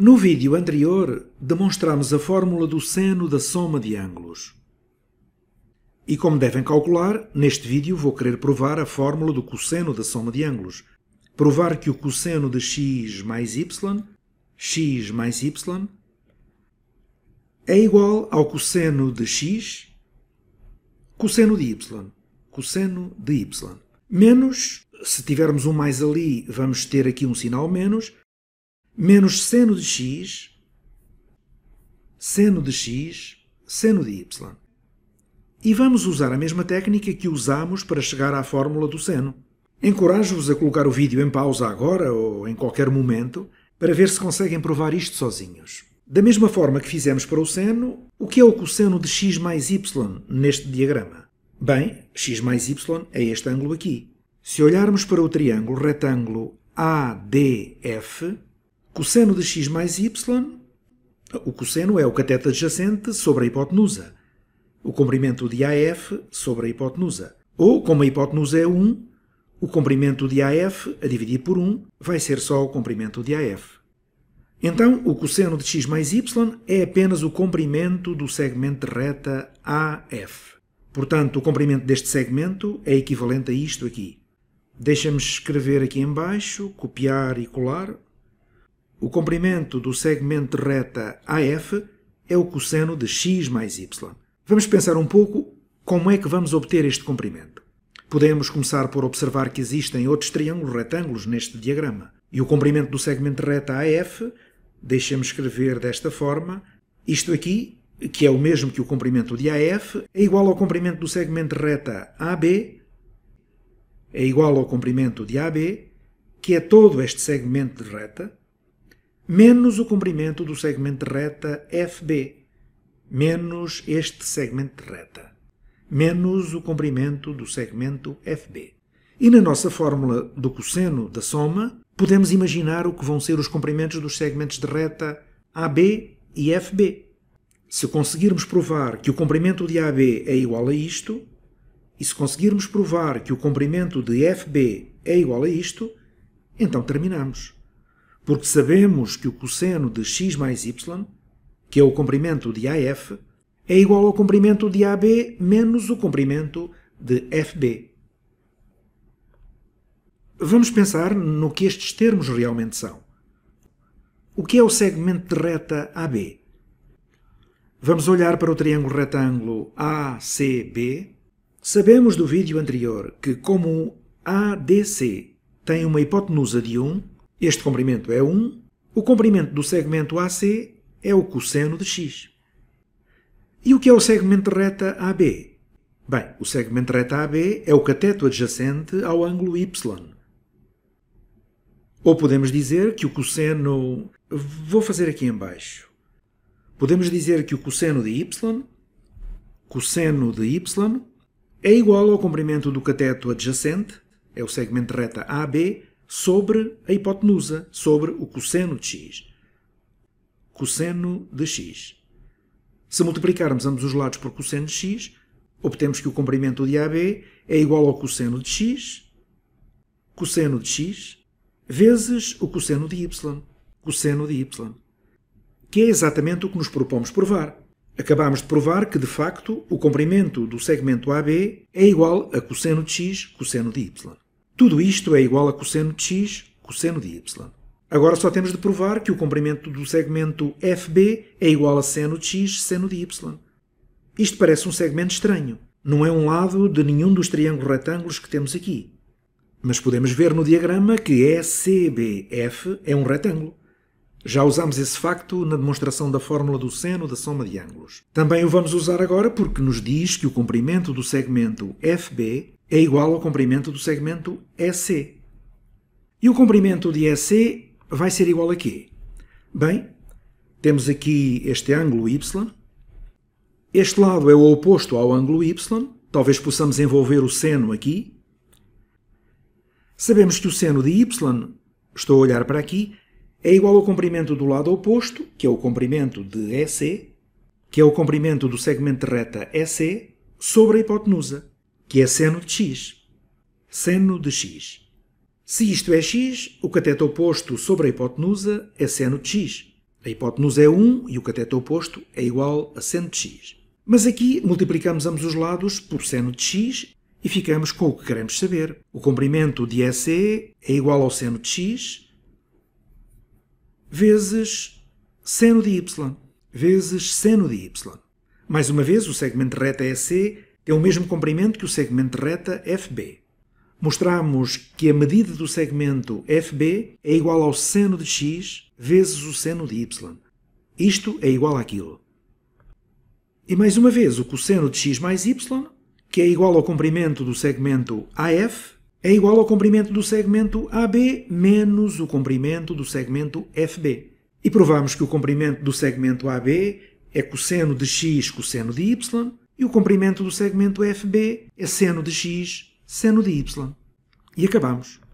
No vídeo anterior, demonstramos a fórmula do seno da soma de ângulos. E como devem calcular, neste vídeo vou querer provar a fórmula do cosseno da soma de ângulos. Provar que o cosseno de x mais y, x mais y, é igual ao cosseno de x, cosseno de y, cosseno de y. Menos, se tivermos um mais ali, vamos ter aqui um sinal menos, menos seno de x, seno de x, seno de y. E vamos usar a mesma técnica que usamos para chegar à fórmula do seno. Encorajo-vos a colocar o vídeo em pausa agora ou em qualquer momento para ver se conseguem provar isto sozinhos. Da mesma forma que fizemos para o seno, o que é o cosseno de x mais y neste diagrama? Bem, x mais y é este ângulo aqui. Se olharmos para o triângulo retângulo ADF, Cosseno de x mais y, o cosseno é o cateto adjacente sobre a hipotenusa, o comprimento de AF sobre a hipotenusa. Ou, como a hipotenusa é 1, o comprimento de AF a dividir por 1 vai ser só o comprimento de AF. Então, o cosseno de x mais y é apenas o comprimento do segmento de reta AF. Portanto, o comprimento deste segmento é equivalente a isto aqui. Deixa-me escrever aqui embaixo, copiar e colar. O comprimento do segmento reta AF é o cosseno de x mais y. Vamos pensar um pouco como é que vamos obter este comprimento. Podemos começar por observar que existem outros triângulos retângulos neste diagrama. E o comprimento do segmento reta AF, deixemos escrever desta forma, isto aqui, que é o mesmo que o comprimento de AF, é igual ao comprimento do segmento reta AB, é igual ao comprimento de AB, que é todo este segmento de reta, menos o comprimento do segmento reta FB, menos este segmento reta, menos o comprimento do segmento FB. E na nossa fórmula do cosseno da soma, podemos imaginar o que vão ser os comprimentos dos segmentos de reta AB e FB. Se conseguirmos provar que o comprimento de AB é igual a isto, e se conseguirmos provar que o comprimento de FB é igual a isto, então terminamos porque sabemos que o cosseno de x mais y, que é o comprimento de AF, é igual ao comprimento de AB menos o comprimento de FB. Vamos pensar no que estes termos realmente são. O que é o segmento de reta AB? Vamos olhar para o triângulo retângulo ACB. Sabemos do vídeo anterior que, como ADC tem uma hipotenusa de 1, este comprimento é 1. O comprimento do segmento AC é o cosseno de x. E o que é o segmento de reta AB? Bem, o segmento de reta AB é o cateto adjacente ao ângulo y. Ou podemos dizer que o cosseno... Vou fazer aqui embaixo. Podemos dizer que o cosseno de y, cosseno de y, é igual ao comprimento do cateto adjacente, é o segmento de reta AB, sobre a hipotenusa, sobre o cosseno de x. Cosseno de x. Se multiplicarmos ambos os lados por cosseno de x, obtemos que o comprimento de AB é igual ao cosseno de x, cosseno de x, vezes o cosseno de y, cosseno de y. Que é exatamente o que nos propomos provar. Acabámos de provar que, de facto, o comprimento do segmento AB é igual a cosseno de x, cosseno de y. Tudo isto é igual a cosseno de x, cosseno de y. Agora só temos de provar que o comprimento do segmento FB é igual a seno de x, seno de y. Isto parece um segmento estranho. Não é um lado de nenhum dos triângulos retângulos que temos aqui. Mas podemos ver no diagrama que ECBF é um retângulo. Já usámos esse facto na demonstração da fórmula do seno da soma de ângulos. Também o vamos usar agora porque nos diz que o comprimento do segmento FB é igual ao comprimento do segmento EC. E o comprimento de EC vai ser igual a quê? Bem, temos aqui este ângulo Y. Este lado é o oposto ao ângulo Y. Talvez possamos envolver o seno aqui. Sabemos que o seno de Y, estou a olhar para aqui, é igual ao comprimento do lado oposto, que é o comprimento de EC, que é o comprimento do segmento de reta EC, sobre a hipotenusa que é seno de x. Seno de x. Se isto é x, o cateto oposto sobre a hipotenusa é seno de x. A hipotenusa é 1 e o cateto oposto é igual a seno de x. Mas aqui multiplicamos ambos os lados por seno de x e ficamos com o que queremos saber. O comprimento de EC é igual ao seno de x vezes seno de y, vezes seno de y. Mais uma vez, o segmento reta EC é o mesmo comprimento que o segmento de reta FB. Mostramos que a medida do segmento FB é igual ao seno de x vezes o seno de y. Isto é igual àquilo. E mais uma vez, o cosseno de x mais y, que é igual ao comprimento do segmento AF, é igual ao comprimento do segmento AB menos o comprimento do segmento FB. E provamos que o comprimento do segmento AB é cosseno de x cosseno de y e o comprimento do segmento FB é seno de x, seno de y. E acabamos.